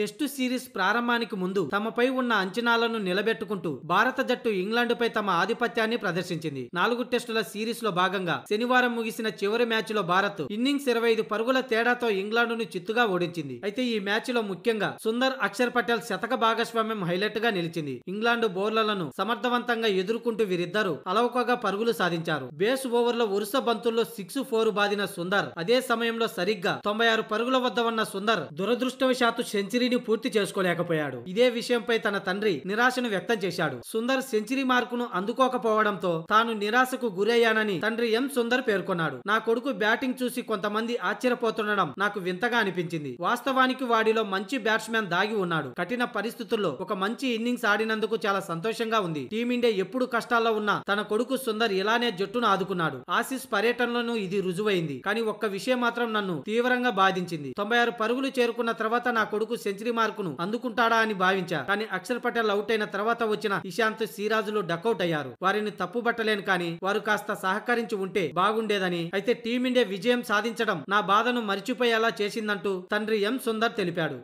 test series ప్రారంభానికి ముందు తమపై ఉన్న అంచనాలను నిలబెట్టుకుంటూ భారత జట్టు ఇంగ్లాండ్పై తమ ఆధిపత్యాన్ని ప్రదర్శించింది నాలుగు టెస్టుల సిరీస్ లో భాగంగా శనివారం ముగిసిన చివరి మ్యాచ్ లో భారత్ ఇన్నింగ్స్ ఇరవై ఐదు పరుగుల తేడాతో ఇంగ్లాండును చిత్తుగా ఓడించింది అయితే ఈ మ్యాచ్ లో ముఖ్యంగా సుందర్ అక్షర్ పటేల్ శతక భాగస్వామ్యం హైలైట్ గా నిలిచింది ఇంగ్లాండ్ బౌలర్లను సమర్థవంతంగా ఎదుర్కొంటూ వీరిద్దరూ అలవకగా పరుగులు సాధించారు బేస్ ఓవర్లో వరుస బంతుల్లో సిక్స్ ఫోర్ బాదిన సుందర్ అదే సమయంలో సరిగ్గా తొంభై ఆరు పరుగుల వద్ద ఉన్న సుందర్ దురదృష్టవశాత్తు సెంచరీ సెంచరీని పూర్తి చేసుకోలేకపోయాడు ఇదే విషయంపై తన తండ్రి నిరాశను వ్యక్తం చేశాడు సుందర్ సెంచరీ మార్కును అందుకోకపోవడంతో తాను నిరాశకు గురయ్యానని తండ్రి ఎం సుందర్ పేర్కొన్నాడు నా కొడుకు బ్యాటింగ్ చూసి కొంతమంది ఆశ్చర్యపోతుండడం నాకు వింతగా అనిపించింది వాస్తవానికి వాడిలో మంచి బ్యాట్స్మెన్ దాగి ఉన్నాడు కఠిన పరిస్థితుల్లో ఒక మంచి ఇన్నింగ్స్ ఆడినందుకు చాలా సంతోషంగా ఉంది టీమిండియా ఎప్పుడు కష్టాల్లో ఉన్నా తన కొడుకు సుందర్ ఇలానే జట్టును ఆదుకున్నాడు ఆసిస్ పర్యటనలోనూ ఇది రుజువైంది కానీ ఒక్క విషయం మాత్రం నన్ను తీవ్రంగా బాధించింది తొంభై ఆరు పరుగులు చేరుకున్న తర్వాత నా కొడుకు సెంచరీ మార్కును అందుకుంటాడా అని భావించారు కానీ అక్షర్ పటేల్ అవుట్ అయిన తర్వాత వచ్చిన ఇషాంత్ సిరాజులు డకౌట్ అయ్యారు వారిని తప్పుబట్టలేను కానీ వారు కాస్త సహకరించి ఉంటే బాగుండేదని అయితే టీమిండియా విజయం సాధించడం నా బాధను మరిచిపోయేలా చేసిందంటూ తండ్రి ఎం సుందర్ తెలిపాడు